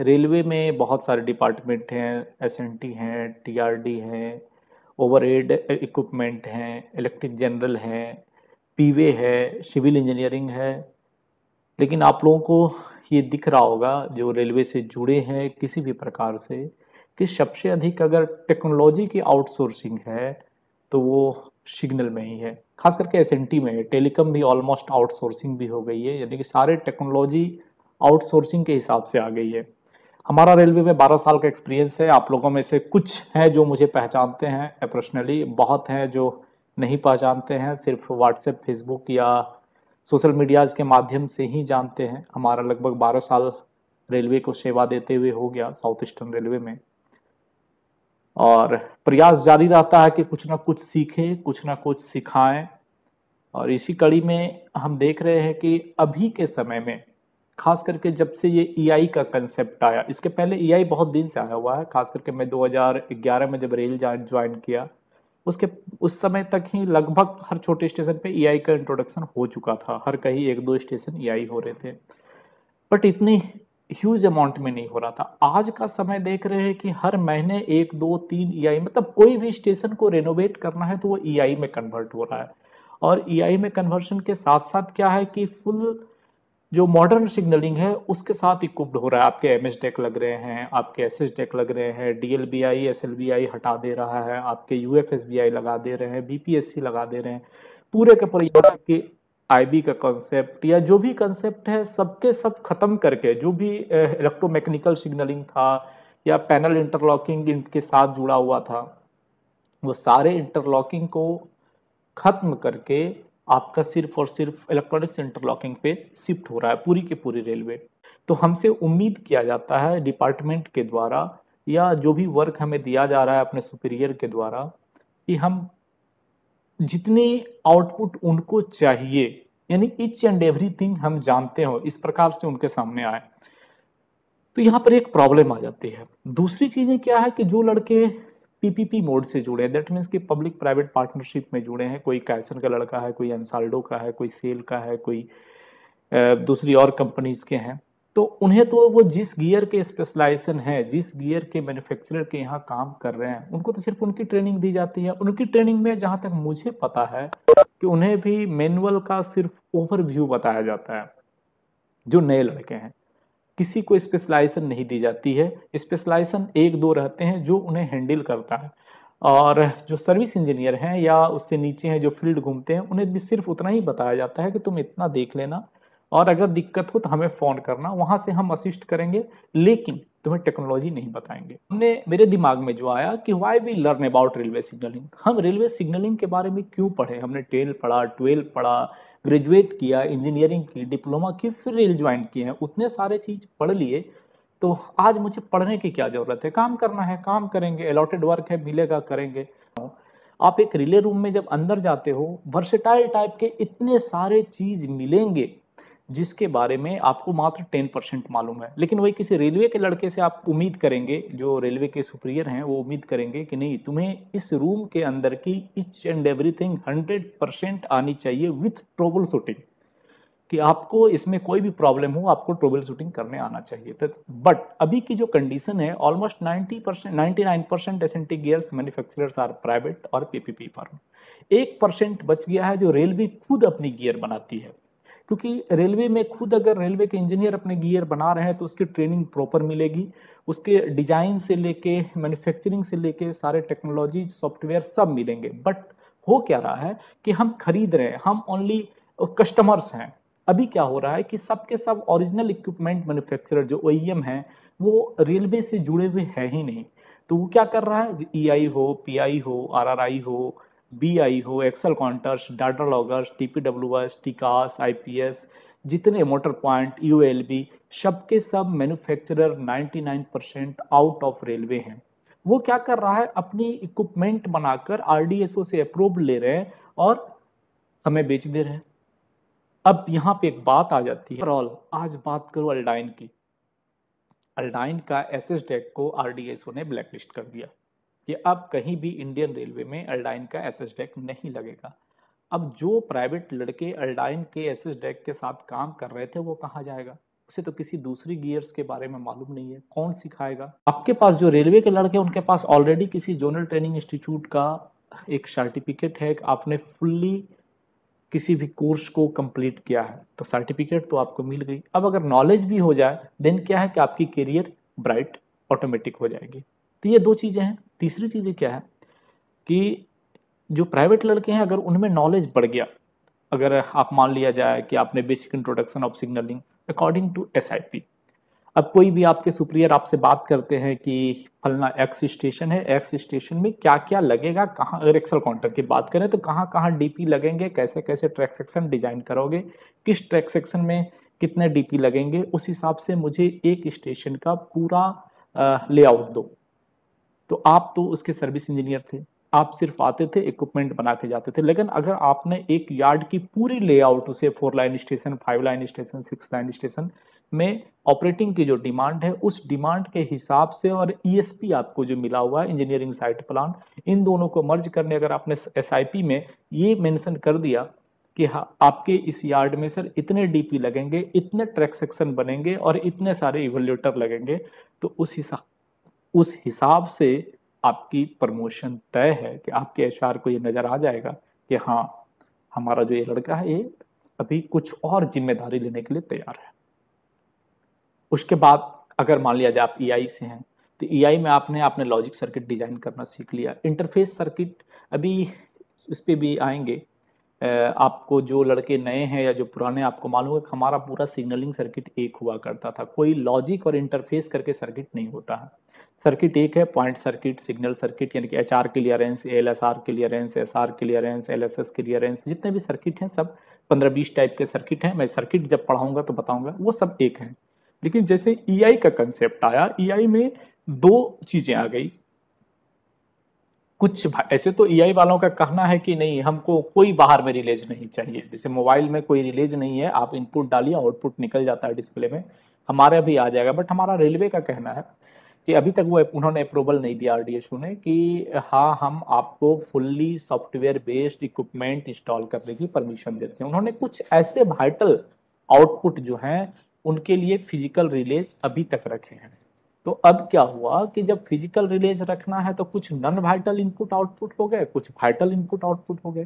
Railway में बहुत सारे डिपार्टमेंट हैं एस एन टी हैं टी आर डी हैं ओवर एड इक्विपमेंट हैं इलेक्ट्रिक जनरल हैं पीवे है सिविल इंजीनियरिंग है लेकिन आप लोगों को ये दिख रहा होगा जो रेलवे से जुड़े हैं किसी भी प्रकार से कि सबसे अधिक अगर टेक्नोलॉजी की आउटसोर्सिंग है तो वो सिग्नल में ही है खास करके एस में टेलीकॉम भी ऑलमोस्ट आउटसोर्सिंग भी हो गई है यानी कि सारे टेक्नोलॉजी आउटसोर्सिंग के हिसाब से आ गई है हमारा रेलवे में 12 साल का एक्सपीरियंस है आप लोगों में से कुछ हैं जो मुझे पहचानते हैं पर्सनली बहुत हैं जो नहीं पहचानते हैं सिर्फ व्हाट्सएप फेसबुक या सोशल मीडियाज़ के माध्यम से ही जानते हैं हमारा लगभग 12 साल रेलवे को सेवा देते हुए हो गया साउथ ईस्टर्न रेलवे में और प्रयास जारी रहता है कि कुछ ना कुछ सीखें कुछ ना कुछ सिखाएं और इसी कड़ी में हम देख रहे हैं कि अभी के समय में खास करके जब से ये ई e का कंसेप्ट आया इसके पहले ई e बहुत दिन से आया हुआ है खास करके मैं 2011 में जब रेल ज्वाइन किया उसके उस समय तक ही लगभग हर छोटे स्टेशन पे ई e का इंट्रोडक्शन हो चुका था हर कहीं एक दो स्टेशन ई हो रहे थे बट इतनी ह्यूज अमाउंट में नहीं हो रहा था आज का समय देख रहे हैं कि हर महीने एक दो तीन ई मतलब कोई भी स्टेशन को रेनोवेट करना है तो वो ई में कन्वर्ट हो रहा है और ई में कन्वर्शन के साथ साथ क्या है कि फुल जो मॉडर्न सिग्नलिंग है उसके साथ इक्विप्ड हो रहा है आपके एम डेक लग रहे हैं आपके एस डेक लग रहे हैं D L B I S L B I हटा दे रहा है आपके U F S B I लगा दे रहे हैं बी पी एस सी लगा दे रहे हैं पूरे के पूरे आई आईबी का कॉन्सेप्ट या जो भी कॉन्सेप्ट है सबके सब खत्म करके जो भी इलेक्ट्रोमैकेनिकल सिग्नलिंग था या पैनल इंटरलॉकिंग इनके साथ जुड़ा हुआ था वो सारे इंटरलॉकिंग को ख़त्म करके आपका सिर्फ और सिर्फ इलेक्ट्रॉनिक्स इंटरलॉकिंग पे शिफ्ट हो रहा है पूरी की पूरी रेलवे तो हमसे उम्मीद किया जाता है डिपार्टमेंट के द्वारा या जो भी वर्क हमें दिया जा रहा है अपने सुपीरियर के द्वारा कि हम जितने आउटपुट उनको चाहिए यानी इच एंड थिंग हम जानते हो इस प्रकार से उनके सामने आए तो यहाँ पर एक प्रॉब्लम आ जाती है दूसरी चीज़ें क्या है कि जो लड़के पीपीपी मोड से जुड़े हैं दैट मीन्स कि पब्लिक प्राइवेट पार्टनरशिप में जुड़े हैं कोई कैसन का लड़का है कोई एनसाल्डो का है कोई सेल का है कोई दूसरी और कंपनीज के हैं तो उन्हें तो वो जिस गियर के स्पेशलाइजेशन है जिस गियर के मैन्युफैक्चरर के यहाँ काम कर रहे हैं उनको तो सिर्फ उनकी ट्रेनिंग दी जाती है उनकी ट्रेनिंग में जहाँ तक मुझे पता है कि उन्हें भी मैनुअल का सिर्फ ओवरव्यू बताया जाता है जो नए लड़के हैं किसी को स्पेशलाइजेशन नहीं दी जाती है स्पेशलाइजेशन एक दो रहते हैं जो उन्हें हैंडल करता है और जो सर्विस इंजीनियर हैं या उससे नीचे हैं जो फील्ड घूमते हैं उन्हें भी सिर्फ उतना ही बताया जाता है कि तुम इतना देख लेना और अगर दिक्कत हो तो हमें फ़ोन करना वहाँ से हम असिस्ट करेंगे लेकिन तुम्हें टेक्नोलॉजी नहीं बताएंगे हमने मेरे दिमाग में जो आया कि why we learn about railway signalling हम रेलवे सिग्नलिंग के बारे में क्यों पढ़े हमने टेल पढ़ा ट्वेल्व पढ़ा ग्रेजुएट किया इंजीनियरिंग की डिप्लोमा की फिर रेल ज्वाइन किए हैं उतने सारे चीज़ पढ़ लिए तो आज मुझे पढ़ने की क्या ज़रूरत है काम करना है काम करेंगे अलॉटेड वर्क है मिलेगा करेंगे आप एक रिले रूम में जब अंदर जाते हो वर्सेटाइल टाइप के इतने सारे चीज़ मिलेंगे जिसके बारे में आपको मात्र टेन परसेंट मालूम है लेकिन वही किसी रेलवे के लड़के से आप उम्मीद करेंगे जो रेलवे के सुप्रियर हैं वो उम्मीद करेंगे कि नहीं तुम्हें इस रूम के अंदर की each and everything hundred percent आनी चाहिए विथ ट्रोबल शूटिंग कि आपको इसमें कोई भी प्रॉब्लम हो आपको ट्रोबल शूटिंग करने आना चाहिए तो बट अभी की जो कंडीशन है almost ninety percent ninety nine percent एसेंटी गियर्स मैन्युफैक्चरर्स आर प्राइवेट और पीपीपी फार्म एक परसेंट बच गया है जो रेलवे खुद अपनी गियर बनाती है क्योंकि रेलवे में खुद अगर रेलवे के इंजीनियर अपने गियर बना रहे हैं तो उसकी ट्रेनिंग प्रॉपर मिलेगी उसके डिजाइन से लेके मैन्युफैक्चरिंग से लेके सारे टेक्नोलॉजी सॉफ्टवेयर सब मिलेंगे बट हो क्या रहा है कि हम खरीद रहे हैं हम ओनली कस्टमर्स हैं अभी क्या हो रहा है कि सब के सब ओरिजिनल इक्विपमेंट मैन्युफैक्चरर जो ओ e हैं वो रेलवे से जुड़े हुए हैं ही नहीं तो वो क्या कर रहा है ई e आई हो पी आई हो आर आर आई हो बी आई हो axle counters data loggers T P W S टिकास आई पी एस जितने motor point U L B सब के सब manufacturer 99 percent out of railway हैं वो क्या कर रहा है अपनी इक्विपमेंट बनाकर आर डी एस ओ से अप्रूव ले रहे हैं और हमें बेच दे रहे हैं अब यहाँ पे एक बात आ जाती है ओवरऑल आज बात करो अल्डाइन की अल्डाइन का एस एस डेक को आर डी एस ओ ने ब्लैकलिस्ट कर दिया कि अब कहीं भी इंडियन रेलवे में अल्डाइन का एस डेक नहीं लगेगा अब जो प्राइवेट लड़के अल्डाइन के एस एस डेक के साथ काम कर रहे थे वो कहाँ जाएगा उसे तो किसी दूसरी गियर्स के बारे में मालूम नहीं है कौन सिखाएगा आपके पास जो रेलवे के लड़के उनके पास ऑलरेडी किसी जोनल ट्रेनिंग इंस्टीट्यूट का एक सर्टिफिकेट है आपने फुल्ली किसी भी कोर्स को कंप्लीट किया है तो सर्टिफिकेट तो आपको मिल गई अब अगर नॉलेज भी हो जाए देन क्या है कि आपकी करियर ब्राइट ऑटोमेटिक हो जाएगी तो ये दो चीज़ें हैं तीसरी चीज़ क्या है कि जो प्राइवेट लड़के हैं अगर उनमें नॉलेज बढ़ गया अगर आप मान लिया जाए कि आपने basic introduction of signalling according to S अब कोई भी आपके सुप्रियर आपसे बात करते हैं कि फलना एक्स स्टेशन है एक्स स्टेशन में क्या क्या लगेगा कहाँ अगर एक्सल काउंटर की बात करें तो कहाँ कहाँ डीपी लगेंगे कैसे कैसे ट्रैक सेक्शन डिजाइन करोगे किस ट्रैक सेक्शन में कितने डीपी लगेंगे उस हिसाब से मुझे एक स्टेशन का पूरा लेआउट दो तो आप तो उसके सर्विस इंजीनियर थे आप सिर्फ आते थे इक्विपमेंट बना के जाते थे लेकिन अगर आपने एक यार्ड की पूरी लेआउट उसे four line station five line station six line station में ऑपरेटिंग की जो डिमांड है उस डिमांड के हिसाब से और ईएसपी e आपको जो मिला हुआ है इंजीनियरिंग साइट प्लान इन दोनों को मर्ज करने अगर आपने एसआईपी में ये मेंशन कर दिया कि हाँ आपके इस यार्ड में सर इतने डीपी लगेंगे इतने ट्रैक सेक्शन बनेंगे और इतने सारे इवेल्यूटर लगेंगे तो उस हिसाब उस हिसाब से आपकी प्रमोशन तय है कि आपके एच को ये नज़र आ जाएगा कि हाँ हमारा जो ये लड़का है ये अभी कुछ और जिम्मेदारी लेने के लिए तैयार है उसके बाद अगर मान लिया जाए आप ई e से हैं तो ई e में आपने आपने लॉजिक सर्किट डिजाइन करना सीख लिया इंटरफेस सर्किट अभी उस पर भी आएंगे आपको जो लड़के नए हैं या जो पुराने आपको मालूम है हमारा पूरा सिग्नलिंग सर्किट एक हुआ करता था कोई लॉजिक और इंटरफेस करके सर्किट नहीं होता है सर्किट एक है पॉइंट सर्किट सिग्नल सर्किट यानी कि H R clearance L S R clearance S R clearance L S S clearance जितने भी सर्किट हैं सब पंद्रह बीस टाइप के सर्किट हैं मैं सर्किट जब पढ़ाऊँगा तो बताऊँगा वो सब एक हैं लेकिन जैसे ई e आई का कंसेप्ट आया ई e आई में दो चीज़ें आ गई कुछ ऐसे तो ई वालों का कहना है कि नहीं हमको कोई बाहर में रिलेज नहीं चाहिए जैसे मोबाइल में कोई रिलेज नहीं है आप इनपुट डालिए आउटपुट निकल जाता है डिस्प्ले में हमारे भी आ जाएगा बट हमारा रेलवे का कहना है कि अभी तक वो उन्होंने अप्रूवल नहीं दिया आर ने कि हाँ हम आपको fully software based equipment install करने की परमिशन देते हैं उन्होंने कुछ ऐसे वाइटल आउटपुट जो हैं उनके लिए फिजिकल रिलेज अभी तक रखे हैं तो अब क्या हुआ कि जब फिजिकल रिलेज रखना है तो कुछ नॉन वाइटल इनपुट आउटपुट हो गए कुछ वाइटल इनपुट आउटपुट हो गए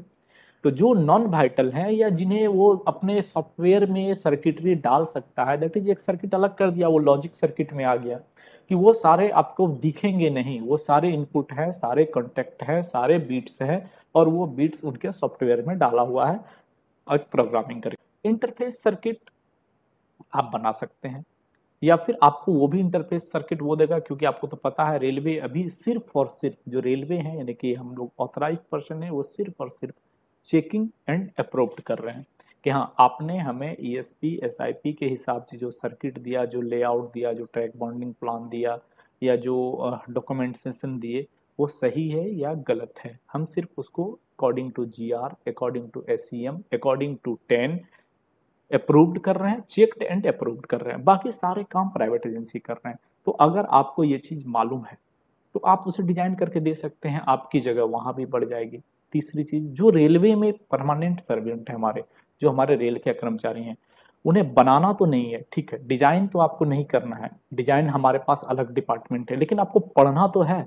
तो जो नॉन वाइटल हैं या जिन्हें वो अपने सॉफ्टवेयर में सर्किटरी डाल सकता है दैट इज एक सर्किट अलग कर दिया वो लॉजिक सर्किट में आ गया कि वो सारे आपको दिखेंगे नहीं वो सारे इनपुट हैं सारे कॉन्टेक्ट हैं सारे बीट्स हैं और वो बीट्स उनके सॉफ्टवेयर में डाला हुआ है और प्रोग्रामिंग करके इंटरफेस सर्किट आप बना सकते हैं या फिर आपको वो भी इंटरफेस सर्किट वो देगा क्योंकि आपको तो पता है रेलवे अभी सिर्फ और सिर्फ जो रेलवे है यानी कि हम लोग ऑथराइज पर्सन है वो सिर्फ और सिर्फ चेकिंग एंड अप्रूव्ड कर रहे हैं कि हाँ आपने हमें E S P S I P के हिसाब से जो सर्किट दिया जो लेआउट दिया जो ट्रैक बॉन्डिंग प्लान दिया या जो डॉक्यूमेंटेशन दिए वो सही है या गलत है हम सिर्फ उसको according to G R according to S C M according to TAN approved कर रहे हैं चेकड एंड अप्रूव्ड कर रहे हैं बाकी सारे काम प्राइवेट एजेंसी कर रहे हैं तो अगर आपको ये चीज़ मालूम है तो आप उसे डिजाइन करके दे सकते हैं आपकी जगह वहाँ भी बढ़ जाएगी तीसरी चीज़ जो रेलवे में परमानेंट सर्वेंट है हमारे जो हमारे रेल के कर्मचारी हैं उन्हें बनाना तो नहीं है ठीक है डिजाइन तो आपको नहीं करना है डिजाइन हमारे पास अलग डिपार्टमेंट है लेकिन आपको पढ़ना तो है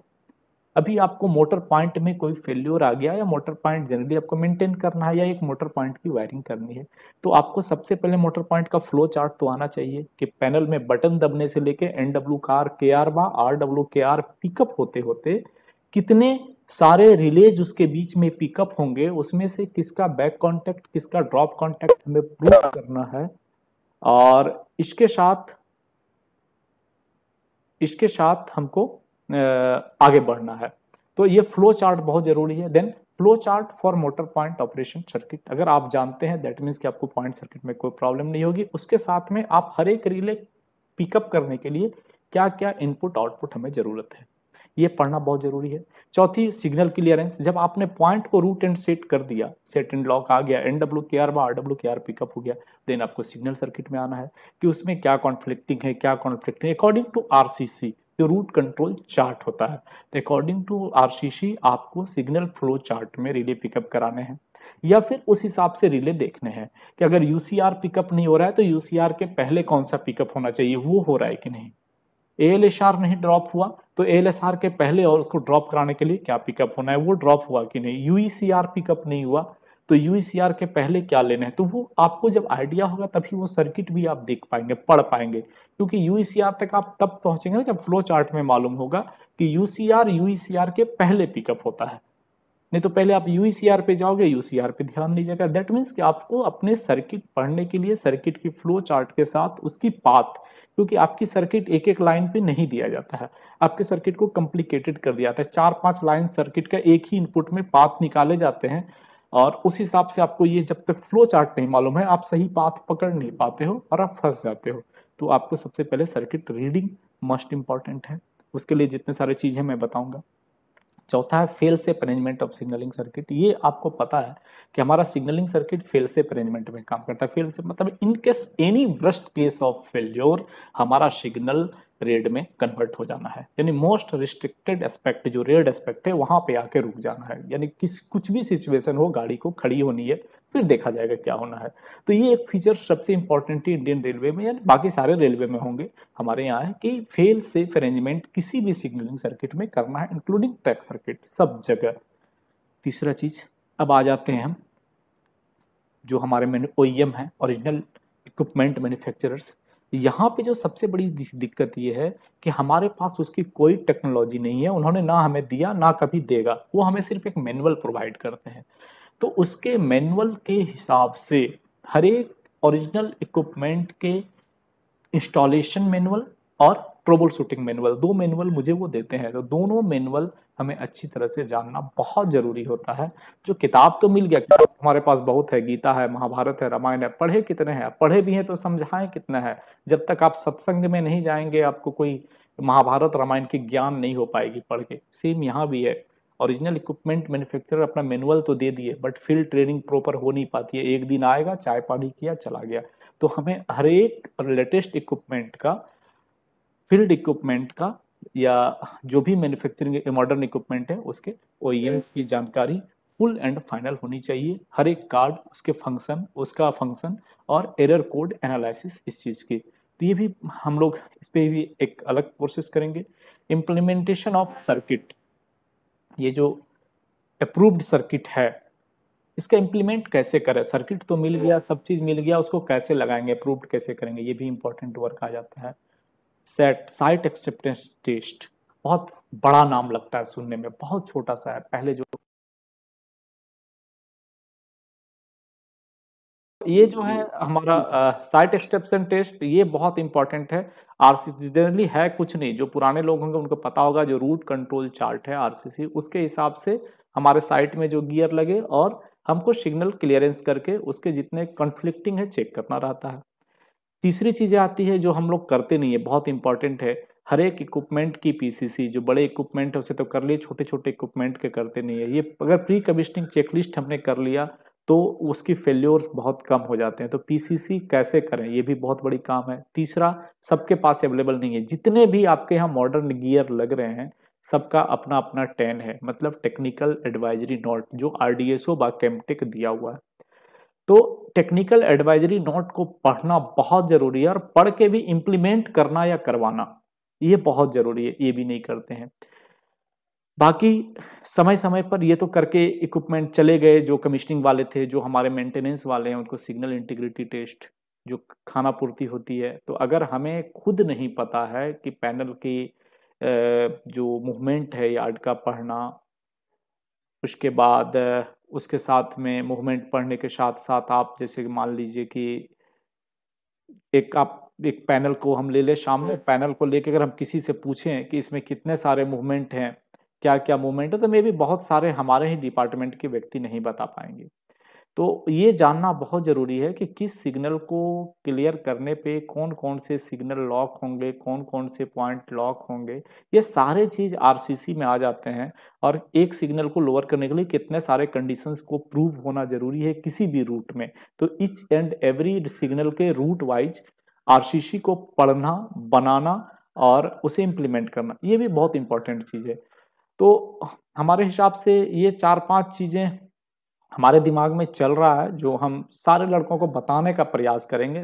अभी आपको मोटर पॉइंट में कोई फेल्योर आ गया या मोटर पॉइंट जनरली आपको मेंटेन करना है या एक मोटर पॉइंट की वायरिंग करनी है तो आपको सबसे पहले मोटर पॉइंट का फ्लो चार्ट तो आना चाहिए कि पैनल में बटन दबने से लेके एन डब्ल्यू कार के आर बा R W K R pickup होते होते कितने सारे रिलेज उसके बीच में पिकअप होंगे उसमें से किसका बैक कॉन्टैक्ट किसका ड्रॉप कॉन्टैक्ट हमें प्रूव करना है और इसके साथ इसके साथ हमको आगे बढ़ना है तो ये फ्लो चार्ट बहुत जरूरी है then flow chart for motor point operation circuit अगर आप जानते हैं दैट मीन्स कि आपको पॉइंट सर्किट में कोई प्रॉब्लम नहीं होगी उसके साथ में आप हर एक रिले पिकअप करने के लिए क्या क्या इनपुट आउटपुट हमें ज़रूरत है ये पढ़ना बहुत ज़रूरी है चौथी सिग्नल क्लियरेंस जब आपने पॉइंट को रूट एंड सेट कर दिया सेट एंड लॉक आ गया एन डब्ल्यू के आर व R W K R pickup हो गया देन आपको सिग्नल सर्किट में आना है कि उसमें क्या कॉन्फ्लिक्टिंग है क्या conflicting according to R C C जो रूट कंट्रोल चार्ट होता है तो अकॉर्डिंग टू आर आपको सिग्नल फ्लो चार्ट में रिले पिकअप कराने हैं या फिर उस हिसाब से रिले देखने हैं कि अगर यू पिकअप नहीं हो रहा है तो यू के पहले कौन सा पिकअप होना चाहिए वो हो रहा है कि नहीं ए एल नहीं ड्रॉप हुआ तो ए एल के पहले और उसको ड्रॉप कराने के लिए क्या पिकअप होना है वो ड्रॉप हुआ कि नहीं यू पिकअप e नहीं हुआ तो यू e के पहले क्या लेना है तो वो आपको जब आइडिया होगा तभी वो सर्किट भी आप देख पाएंगे पढ़ पाएंगे क्योंकि यू e तक आप तब पहुंचेंगे ना जब फ्लो चार्ट में मालूम होगा कि यू सी e के पहले पिकअप होता है नहीं तो पहले आप यू पे जाओगे यू पे ध्यान दीजिएगा दैट मीन्स कि आपको अपने सर्किट पढ़ने के लिए सर्किट की फ्लो चार्ट के साथ उसकी पाथ क्योंकि आपकी सर्किट एक एक लाइन पे नहीं दिया जाता है आपके सर्किट को कॉम्प्लिकेटेड कर दिया जाता है चार पांच लाइन सर्किट का एक ही इनपुट में पाथ निकाले जाते हैं और उस हिसाब से आपको ये जब तक फ्लो चार्ट नहीं मालूम है आप सही पाथ पकड़ नहीं पाते हो और आप फंस जाते हो तो आपको सबसे पहले सर्किट रीडिंग मोस्ट इम्पॉर्टेंट है उसके लिए जितने सारे चीज़ें मैं बताऊँगा चौथा है fail safe arrangement of signalling circuit ये आपको पता है कि हमारा signalling circuit fail safe arrangement में काम करता है फेल से मतलब in case any worst case of failure हमारा सिग्नल रेड में कन्वर्ट हो जाना है यानी मोस्ट रिस्ट्रिक्टेड एस्पेक्ट जो रेड एस्पेक्ट है वहाँ पे आके रुक जाना है यानी किस कुछ भी सिचुएशन हो गाड़ी को खड़ी होनी है फिर देखा जाएगा क्या होना है तो ये एक फीचर सबसे इंपॉर्टेंट है इंडियन रेलवे में यानी बाकी सारे रेलवे में होंगे हमारे यहाँ है कि फेल सेफ अरेंजमेंट किसी भी सिग्नलिंग सर्किट में करना है इंक्लूडिंग ट्रैक सर्किट सब जगह तीसरा चीज़ अब आ जाते हैं हम जो हमारे मैन ओ e है ओरिजिनल इक्विपमेंट मैन्युफैक्चरर्स यहाँ पे जो सबसे बड़ी दिक्कत ये है कि हमारे पास उसकी कोई टेक्नोलॉजी नहीं है उन्होंने ना हमें दिया ना कभी देगा वो हमें सिर्फ एक मैनुअल प्रोवाइड करते हैं तो उसके मैनुअल के हिसाब से हर एक ओरिजिनल इक्विपमेंट के इंस्टॉलेशन मैनुअल और ट्रोबल शूटिंग मैनुअल दो मैनुअल मुझे वो देते हैं तो दोनों मैनुअल हमें अच्छी तरह से जानना बहुत जरूरी होता है जो किताब तो मिल गया किताब तो हमारे पास बहुत है गीता है महाभारत है रामायण है पढ़े कितने हैं पढ़े भी हैं तो समझाएं कितना है जब तक आप सत्संग में नहीं जाएंगे आपको कोई महाभारत रामायण की ज्ञान नहीं हो पाएगी पढ़ के सेम यहाँ भी है ओरिजिनल इक्विपमेंट मैन्युफैक्चरर अपना मैनुअल तो दे दिए बट फील्ड ट्रेनिंग प्रॉपर हो नहीं पाती है एक दिन आएगा चाय पानी किया चला गया तो हमें हर एक लेटेस्ट इक्विपमेंट का फील्ड इक्विपमेंट का या जो भी मैन्युफैक्चरिंग मॉडर्न इक्विपमेंट है उसके ओ e की जानकारी फुल एंड फाइनल होनी चाहिए हर एक कार्ड उसके फंक्शन उसका फंक्शन और एरर कोड एनालिसिस इस चीज़ की तो ये भी हम लोग इस पर भी एक अलग प्रोसेस करेंगे इम्प्लीमेंटेशन ऑफ सर्किट ये जो अप्रूव्ड सर्किट है इसका इम्प्लीमेंट कैसे करें सर्किट तो मिल गया सब चीज़ मिल गया उसको कैसे लगाएंगे अप्रूव्ड कैसे करेंगे ये भी इम्पोर्टेंट वर्क आ जाता है सेट साइट एक्सेप्टेंस टेस्ट बहुत बड़ा नाम लगता है सुनने में बहुत छोटा सा है पहले जो ये जो है हमारा साइट एक्सेप्शन टेस्ट ये बहुत इंपॉर्टेंट है आरसीसी जनरली है कुछ नहीं जो पुराने लोग होंगे उनको पता होगा जो रूट कंट्रोल चार्ट है आरसीसी उसके हिसाब से हमारे साइट में जो गियर लगे और हमको सिग्नल क्लियरेंस करके उसके जितने कंफ्लिक्टिंग है चेक करना रहता है तीसरी चीज़ें आती है जो हम लोग करते नहीं है बहुत इंपॉर्टेंट है हर एक इक्विपमेंट की पीसीसी जो बड़े इक्विपमेंट है उसे तो कर लिए छोटे छोटे इक्विपमेंट के करते नहीं है ये अगर प्री कमिश्निंग चेकलिस्ट हमने कर लिया तो उसकी फेल्योर बहुत कम हो जाते हैं तो पीसीसी कैसे करें ये भी बहुत बड़ी काम है तीसरा सबके पास अवेलेबल नहीं है जितने भी आपके यहाँ मॉडर्न गियर लग रहे हैं सबका अपना अपना टेन है मतलब टेक्निकल एडवाइजरी नोट जो आर डी एस ओ बा दिया हुआ है तो टेक्निकल एडवाइजरी नोट को पढ़ना बहुत ज़रूरी है और पढ़ के भी इम्प्लीमेंट करना या करवाना ये बहुत ज़रूरी है ये भी नहीं करते हैं बाकी समय समय पर ये तो करके इक्विपमेंट चले गए जो कमिश्निंग वाले थे जो हमारे मेंटेनेंस वाले हैं उनको सिग्नल इंटीग्रिटी टेस्ट जो खाना पूर्ति होती है तो अगर हमें खुद नहीं पता है कि पैनल की जो मूवमेंट है यार्ड का पढ़ना उसके बाद उसके साथ में मूवमेंट पढ़ने के साथ साथ आप जैसे मान लीजिए कि एक आप एक पैनल को हम ले ले सामने पैनल हाँ। को लेके अगर हम किसी से पूछें कि इसमें कितने सारे मूवमेंट हैं क्या क्या मूवमेंट है तो मे भी बहुत सारे हमारे ही डिपार्टमेंट के व्यक्ति नहीं बता पाएंगे तो ये जानना बहुत ज़रूरी है कि किस सिग्नल को क्लियर करने पे कौन कौन से सिग्नल लॉक होंगे कौन कौन से पॉइंट लॉक होंगे ये सारे चीज़ आरसीसी में आ जाते हैं और एक सिग्नल को लोअर करने के लिए कितने सारे कंडीशंस को प्रूव होना ज़रूरी है किसी भी रूट में तो इच एंड एवरी सिग्नल के रूट वाइज आर को पढ़ना बनाना और उसे इम्प्लीमेंट करना ये भी बहुत इंपॉर्टेंट चीज़ है तो हमारे हिसाब से ये चार पांच चीज़ें हमारे दिमाग में चल रहा है जो हम सारे लड़कों को बताने का प्रयास करेंगे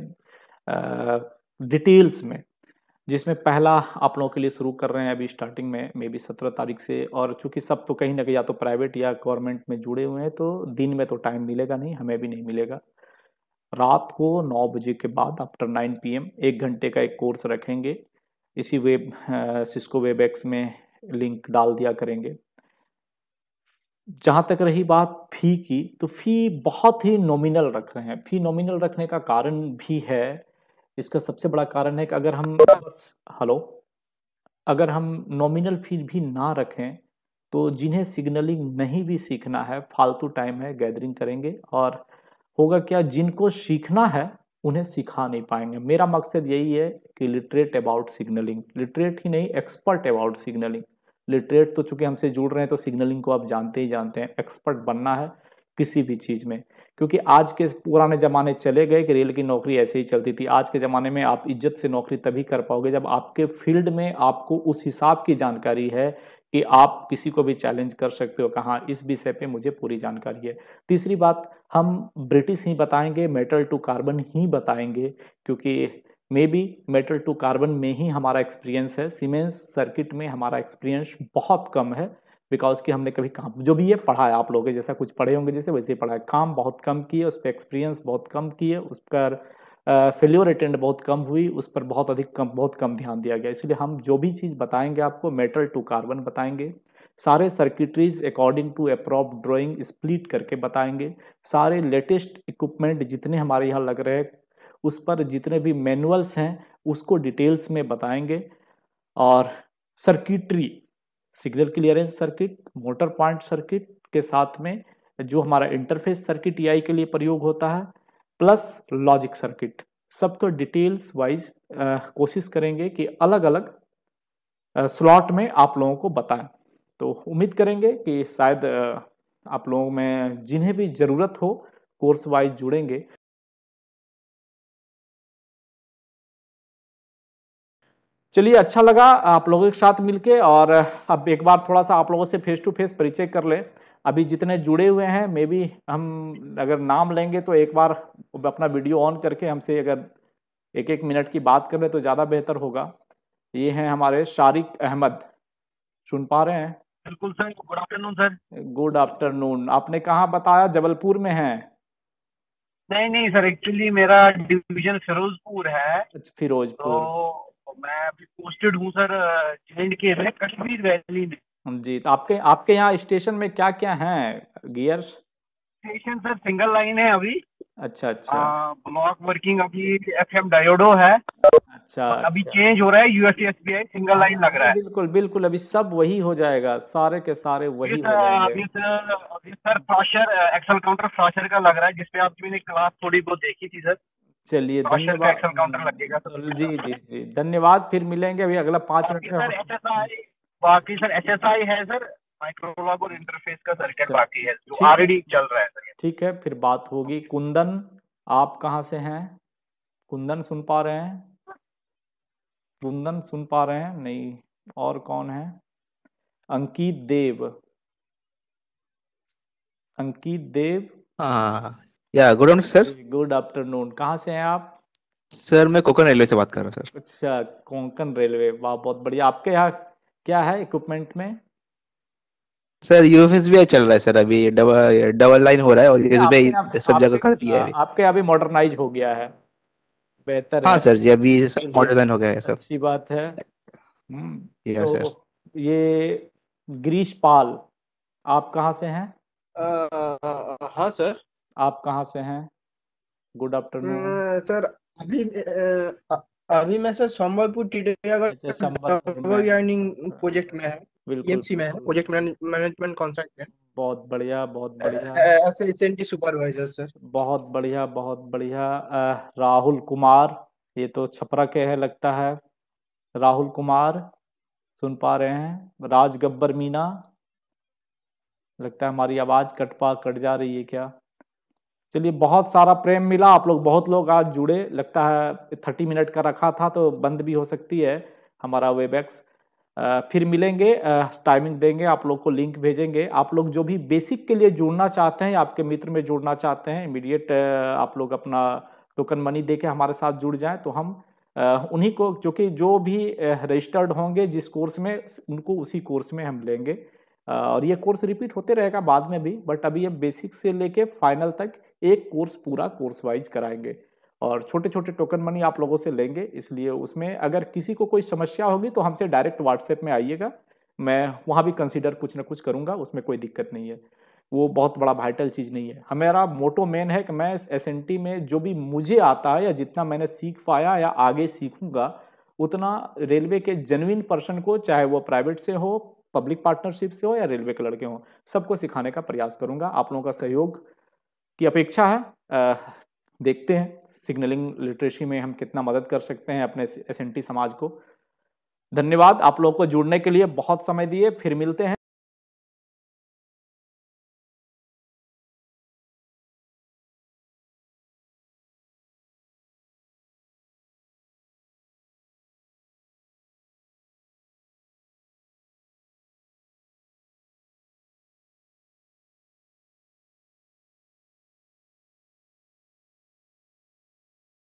डिटेल्स में जिसमें पहला आप लोगों के लिए शुरू कर रहे हैं अभी स्टार्टिंग में मे बी सत्रह तारीख से और चूंकि सब तो कहीं ना कहीं या तो प्राइवेट या गवर्नमेंट में जुड़े हुए हैं तो दिन में तो टाइम मिलेगा नहीं हमें भी नहीं मिलेगा रात को नौ बजे के बाद आफ्टर नाइन पी एम एक घंटे का एक कोर्स रखेंगे इसी वेब सिस्को वेब एक्स में लिंक डाल दिया करेंगे जहाँ तक रही बात फी की तो फी बहुत ही नॉमिनल रख रहे हैं फी नॉमिनल रखने का कारण भी है इसका सबसे बड़ा कारण है कि अगर हम बस हेलो अगर हम नॉमिनल फी भी ना रखें तो जिन्हें सिग्नलिंग नहीं भी सीखना है फालतू टाइम है गैदरिंग करेंगे और होगा क्या जिनको सीखना है उन्हें सिखा नहीं पाएंगे मेरा मकसद यही है कि लिटरेट अबाउट सिग्नलिंग लिटरेट ही नहीं एक्सपर्ट अबाउट सिग्नलिंग लिटरेट तो चूँकि हमसे जुड़ रहे हैं तो सिग्नलिंग को आप जानते ही जानते हैं एक्सपर्ट बनना है किसी भी चीज़ में क्योंकि आज के पुराने ज़माने चले गए कि रेल की नौकरी ऐसे ही चलती थी आज के ज़माने में आप इज्जत से नौकरी तभी कर पाओगे जब आपके फील्ड में आपको उस हिसाब की जानकारी है कि आप किसी को भी चैलेंज कर सकते हो कहाँ इस विषय पे मुझे पूरी जानकारी है तीसरी बात हम ब्रिटिश ही बताएंगे मेटल टू कार्बन ही बताएंगे क्योंकि maybe metal to carbon में ही हमारा एक्सपीरियंस है सीमेंस सर्किट में हमारा एक्सपीरियंस बहुत कम है बिकॉज कि हमने कभी काम जो भी ये पढ़ा है आप के जैसा कुछ पढ़े होंगे जैसे वैसे ही पढ़ा है काम बहुत कम किए उस पर एक्सपीरियंस बहुत कम किए उस पर फेल्योर अटेंड बहुत कम हुई उस पर बहुत अधिक कम बहुत कम ध्यान दिया गया इसलिए हम जो भी चीज़ बताएंगे आपको मेटल टू कार्बन बताएंगे सारे सर्किटरीज अकॉर्डिंग टू अप्रॉप ड्राइंग स्प्लिट करके बताएंगे सारे लेटेस्ट इक्विपमेंट जितने हमारे यहाँ लग रहे हैं उस पर जितने भी मैनुअल्स हैं उसको डिटेल्स में बताएंगे और circuitry signal clearance circuit motor point circuit के साथ में जो हमारा इंटरफेस सर्किट ई के लिए प्रयोग होता है प्लस लॉजिक सर्किट सबको डिटेल्स वाइज कोशिश करेंगे कि अलग अलग स्लॉट में आप लोगों को बताएं तो उम्मीद करेंगे कि शायद आप लोगों में जिन्हें भी ज़रूरत हो कोर्स वाइज जुड़ेंगे चलिए अच्छा लगा आप लोगों के साथ मिलके और अब एक बार थोड़ा सा आप लोगों से फेस टू फेस परिचय कर लें अभी जितने जुड़े हुए हैं मे बी हम अगर नाम लेंगे तो एक बार अपना वीडियो ऑन करके हमसे अगर एक एक मिनट की बात कर लें तो ज़्यादा बेहतर होगा ये हैं हमारे शारिक अहमद सुन पा रहे हैं बिल्कुल sir good afternoon sir good afternoon आपने कहाँ बताया जबलपुर में है नहीं नहीं सर एक्चुअली मेरा डिवीजन फिरोजपुर है अच्छा, फिरोजपुर तो मैं अभी पोस्टेड हूँ सर के में कश्मीर वैली में जी तो आपके आपके यहाँ स्टेशन में क्या क्या हैं गियर्स स्टेशन सर सिंगल लाइन है अभी अच्छा अच्छा ब्लॉक वर्किंग अभी एफएम डायोडो है अच्छा अभी अच्छा। चेंज हो रहा है यूएसटी एसबीआई सिंगल लाइन लग रहा है बिल्कुल बिल्कुल अभी सब वही हो जाएगा सारे के सारे वही हो तो अभी सर तो, अभी sir Frauscher axle counter Frauscher का लग रहा है जिसपे आपकी मैंने क्लास थोड़ी बहुत देखी थी सर चलिए धन्यवाद तो जी जी जी धन्यवाद फिर मिलेंगे अभी अगला पांच मिनट में बाकी सर एस एस आई है सर माइक्रोलॉग और इंटरफेस का सर्किट अच्छा, बाकी है जो ऑलरेडी e चल रहा है सर ठीक है फिर बात होगी कुंदन आप कहाँ से हैं कुंदन सुन पा रहे हैं कुंदन सुन पा रहे हैं नहीं और कौन है अंकित देव अंकित देव हाँ या good afternoon sir good afternoon कहाँ से हैं आप सर मैं कोकन रेलवे से बात कर रहा हूँ सर अच्छा कोंकण रेलवे वाह बहुत बढ़िया आपके यहाँ क्या है इक्विपमेंट में सर यूएफएस भी चल रहा है सर अभी डबल लाइन हो रहा है और एसबीआई सब जगह कर दिया है आपके यहाँ भी मॉडर्नाइज हो गया है बेहतर हाँ सर जी अभी मॉडर्न हो गया है सर अच्छी बात है हम्म, तो सर ये ग्रीष पाल आप कहाँ से हैं हाँ सर आप कहाँ से हैं गुड आफ्टरनून सर अभी अभी मैं सर संबलपुर टिटियागढ़ अच्छा, प्रोजेक्ट में है e में है प्रोजेक्ट मैनेजमेंट बहुत बढ़िया बहुत बढ़िया सुपरवाइजर सर बहुत बढ़िया बहुत बढ़िया राहुल कुमार ये तो छपरा के है लगता है राहुल कुमार सुन पा रहे हैं राज गब्बर मीना लगता है हमारी आवाज कट पा कट जा रही है क्या चलिए बहुत सारा प्रेम मिला आप लोग बहुत लोग आज जुड़े लगता है थर्टी मिनट का रखा था तो बंद भी हो सकती है हमारा वेबएक्स फिर मिलेंगे टाइमिंग देंगे आप लोग को लिंक भेजेंगे आप लोग जो भी बेसिक के लिए जुड़ना चाहते हैं आपके मित्र में जुड़ना चाहते हैं इमीडिएट आप लोग अपना टोकन मनी दे के हमारे साथ जुड़ जाएं तो हम उन्हीं को क्योंकि जो भी रजिस्टर्ड होंगे जिस कोर्स में उनको उसी कोर्स में हम लेंगे और ये कोर्स रिपीट होते रहेगा बाद में भी बट अभी हम बेसिक से लेके फाइनल तक एक कोर्स पूरा कोर्स वाइज कराएंगे और छोटे छोटे टोकन मनी आप लोगों से लेंगे इसलिए उसमें अगर किसी को कोई समस्या होगी तो हमसे डायरेक्ट व्हाट्सएप में आइएगा मैं वहाँ भी कंसिडर कुछ ना कुछ करूँगा उसमें कोई दिक्कत नहीं है वो बहुत बड़ा वाइटल चीज़ नहीं है हमारा मोटो मेन है कि मैं एस में जो भी मुझे आता है या जितना मैंने सीख पाया या आगे सीखूँगा उतना रेलवे के जेनविन पर्सन को चाहे वो प्राइवेट से हो पब्लिक पार्टनरशिप से हो या रेलवे के लड़के हों सबको सिखाने का प्रयास करूंगा आप लोगों का सहयोग की अपेक्षा है आ, देखते हैं सिग्नलिंग लिटरेसी में हम कितना मदद कर सकते हैं अपने एस समाज को धन्यवाद आप लोगों को जुड़ने के लिए बहुत समय दिए फिर मिलते हैं